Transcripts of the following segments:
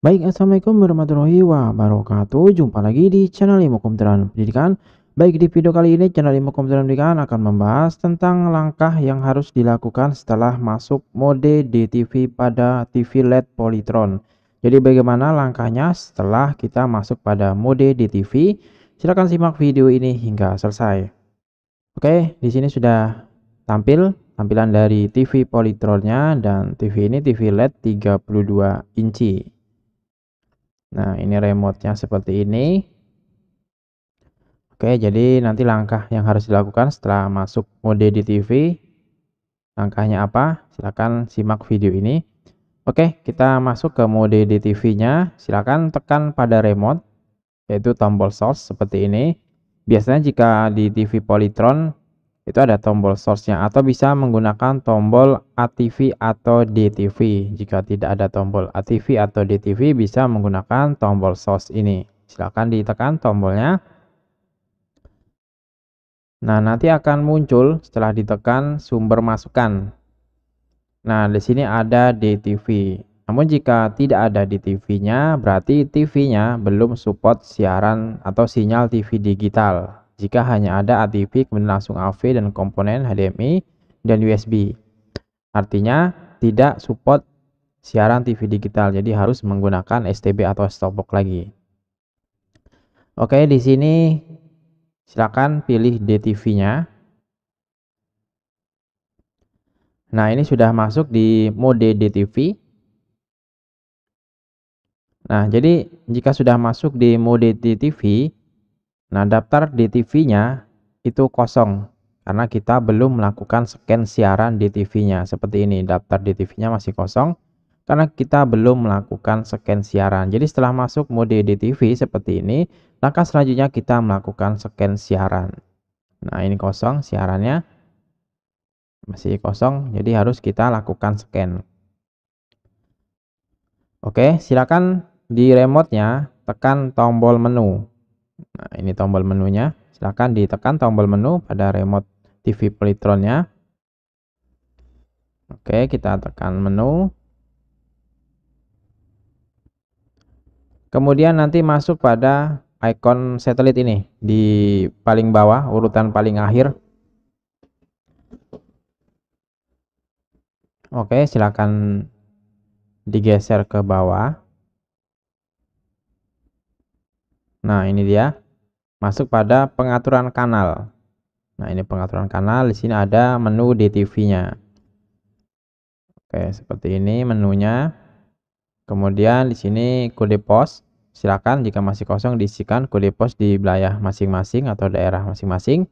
Baik, Assalamualaikum warahmatullahi wabarakatuh. Jumpa lagi di channel Ilmu Komputeran Pendidikan. Baik, di video kali ini channel Ilmu Komputeran Pendidikan akan membahas tentang langkah yang harus dilakukan setelah masuk mode DTV pada TV LED Polytron. Jadi bagaimana langkahnya setelah kita masuk pada mode DTV? Silahkan simak video ini hingga selesai. Oke, di sini sudah tampil tampilan dari TV Polytronnya dan TV ini TV LED 32 inci. Nah, ini remote-nya seperti ini. Oke, jadi nanti langkah yang harus dilakukan setelah masuk mode di TV, langkahnya apa? Silahkan simak video ini. Oke, kita masuk ke mode di TV-nya. Silahkan tekan pada remote, yaitu tombol source seperti ini. Biasanya jika di TV Polytron, itu ada tombol source-nya atau bisa menggunakan tombol ATV atau DTV. Jika tidak ada tombol ATV atau DTV bisa menggunakan tombol source ini. Silakan ditekan tombolnya. Nah, nanti akan muncul setelah ditekan sumber masukan. Nah, di sini ada DTV. Namun jika tidak ada dtv nya berarti TV-nya belum support siaran atau sinyal TV digital jika hanya ada ATV kemudian langsung AV dan komponen HDMI dan USB. Artinya tidak support siaran TV digital, jadi harus menggunakan STB atau stopbox lagi. Oke, di sini silakan pilih DTV-nya. Nah, ini sudah masuk di mode DTV. Nah, jadi jika sudah masuk di mode DTV, Nah, daftar DTV-nya itu kosong karena kita belum melakukan scan siaran DTV-nya. Seperti ini, daftar DTV-nya masih kosong karena kita belum melakukan scan siaran. Jadi setelah masuk mode DTV seperti ini, langkah selanjutnya kita melakukan scan siaran. Nah ini kosong siarannya, masih kosong, jadi harus kita lakukan scan. Oke, silakan di remote-nya tekan tombol menu. Nah, ini tombol menunya. Silahkan ditekan tombol menu pada remote TV Polytronnya. Oke, kita tekan menu. Kemudian nanti masuk pada icon satelit ini di paling bawah, urutan paling akhir. Oke, silakan digeser ke bawah. Nah, ini dia. Masuk pada pengaturan kanal. Nah, ini pengaturan kanal. Di sini ada menu DTV-nya. Oke, seperti ini menunya. Kemudian di sini kode pos. Silakan jika masih kosong diisikan kode pos di wilayah masing-masing atau daerah masing-masing.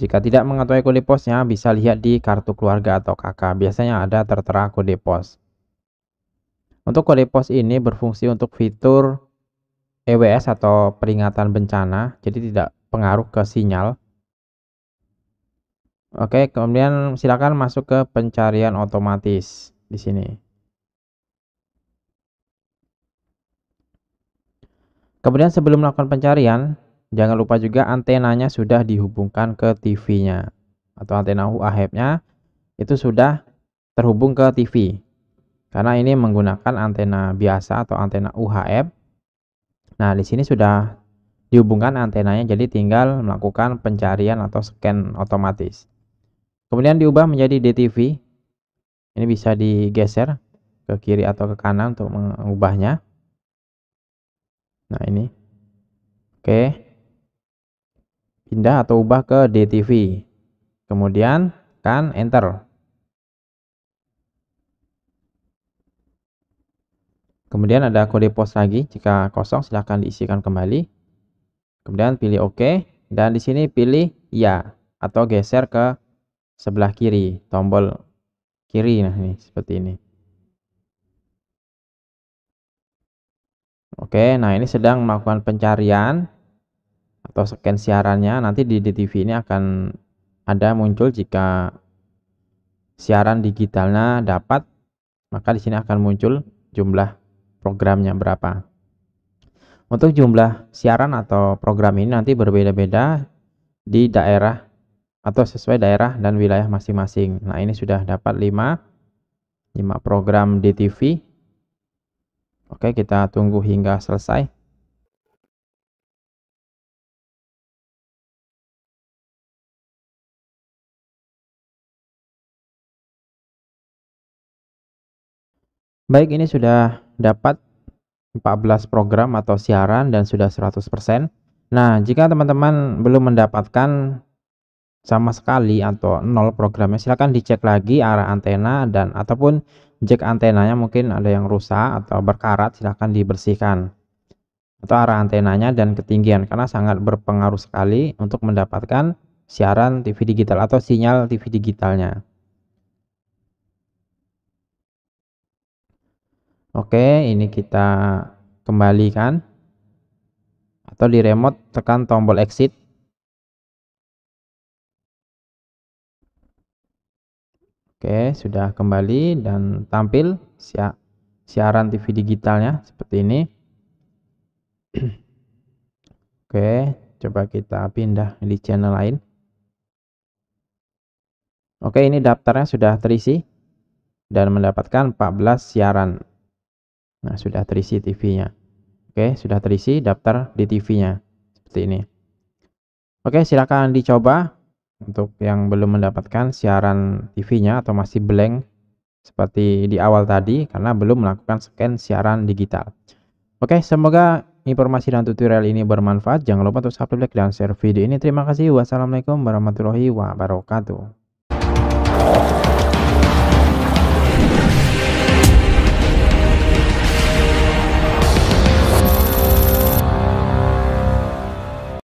Jika tidak mengetahui kode posnya, bisa lihat di kartu keluarga atau KK. Biasanya ada tertera kode pos. Untuk kode pos ini berfungsi untuk fitur EWS atau peringatan bencana, jadi tidak pengaruh ke sinyal. Oke, kemudian silakan masuk ke pencarian otomatis di sini. Kemudian sebelum melakukan pencarian, jangan lupa juga antenanya sudah dihubungkan ke TV-nya atau antena uhf e nya itu sudah terhubung ke TV. Karena ini menggunakan antena biasa atau antena UHF. Nah, di sini sudah dihubungkan antenanya jadi tinggal melakukan pencarian atau scan otomatis. Kemudian diubah menjadi DTV. Ini bisa digeser ke kiri atau ke kanan untuk mengubahnya. Nah, ini. Oke. Pindah atau ubah ke DTV. Kemudian kan enter. Kemudian ada kode pos lagi, jika kosong silahkan diisikan kembali. Kemudian pilih OK, dan di sini pilih Ya, atau geser ke sebelah kiri, tombol kiri, nah ini seperti ini. Oke, nah ini sedang melakukan pencarian atau scan siarannya, nanti di DTV ini akan ada muncul jika siaran digitalnya dapat, maka di sini akan muncul jumlah programnya berapa. Untuk jumlah siaran atau program ini nanti berbeda-beda di daerah atau sesuai daerah dan wilayah masing-masing. Nah, ini sudah dapat 5 5 program di TV. Oke, kita tunggu hingga selesai. Baik, ini sudah dapat 14 program atau siaran dan sudah 100%. Nah, jika teman-teman belum mendapatkan sama sekali atau nol programnya, silakan dicek lagi arah antena dan ataupun jack antenanya mungkin ada yang rusak atau berkarat, silakan dibersihkan atau arah antenanya dan ketinggian karena sangat berpengaruh sekali untuk mendapatkan siaran TV digital atau sinyal TV digitalnya. Oke, ini kita kembalikan atau di remote tekan tombol exit. Oke, sudah kembali dan tampil siaran TV digitalnya seperti ini. Oke, coba kita pindah di channel lain. Oke, ini daftarnya sudah terisi dan mendapatkan 14 siaran. Nah, sudah terisi TV-nya. Oke, sudah terisi daftar di TV-nya. Seperti ini. Oke, silakan dicoba. Untuk yang belum mendapatkan siaran TV-nya atau masih blank seperti di awal tadi karena belum melakukan scan siaran digital. Oke, semoga informasi dan tutorial ini bermanfaat. Jangan lupa untuk subscribe like, dan share video ini. Terima kasih. Wassalamualaikum warahmatullahi wabarakatuh.